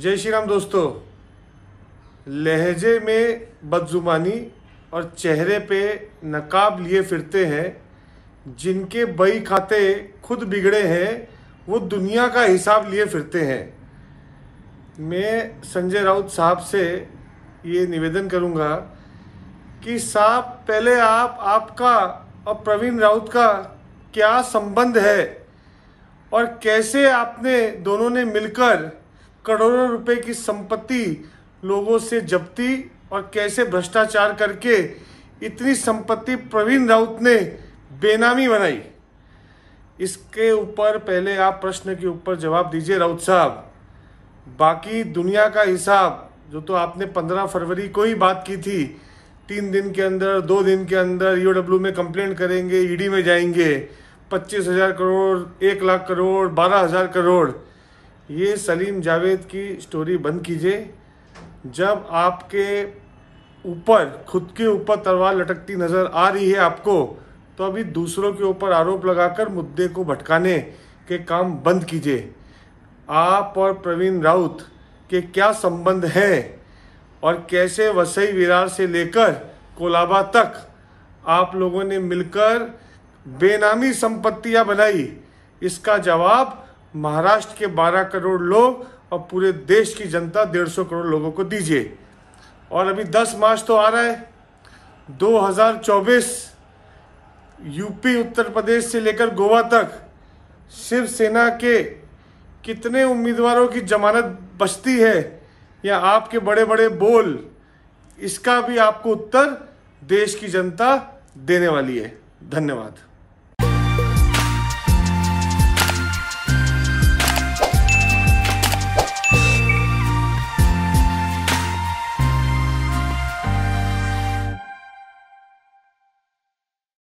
जय श्री राम दोस्तों लहजे में बदजुबानी और चेहरे पे नकाब लिए फिरते हैं जिनके बई खाते खुद बिगड़े हैं वो दुनिया का हिसाब लिए फिरते हैं मैं संजय राउत साहब से ये निवेदन करूँगा कि साहब पहले आप आपका और प्रवीण राउत का क्या संबंध है और कैसे आपने दोनों ने मिलकर करोड़ों रुपए की संपत्ति लोगों से जब्ती और कैसे भ्रष्टाचार करके इतनी संपत्ति प्रवीण राउत ने बेनामी बनाई इसके ऊपर पहले आप प्रश्न के ऊपर जवाब दीजिए राउत साहब बाकी दुनिया का हिसाब जो तो आपने 15 फरवरी को ही बात की थी तीन दिन के अंदर दो दिन के अंदर ई e में कंप्लेंट करेंगे ईडी e में जाएंगे पच्चीस हज़ार करोड़ एक लाख करोड़ बारह हज़ार करोड़ ये सलीम जावेद की स्टोरी बंद कीजिए जब आपके ऊपर खुद के ऊपर तलवार लटकती नज़र आ रही है आपको तो अभी दूसरों के ऊपर आरोप लगाकर मुद्दे को भटकाने के काम बंद कीजिए आप और प्रवीण राउत के क्या संबंध हैं और कैसे वसई विरार से लेकर कोलाबा तक आप लोगों ने मिलकर बेनामी संपत्तियां बनाई इसका जवाब महाराष्ट्र के 12 करोड़ लोग और पूरे देश की जनता 150 करोड़ लोगों को दीजिए और अभी 10 मार्च तो आ रहा है 2024 यूपी उत्तर प्रदेश से लेकर गोवा तक शिवसेना के कितने उम्मीदवारों की जमानत बचती है या आपके बड़े बड़े बोल इसका भी आपको उत्तर देश की जनता देने वाली है धन्यवाद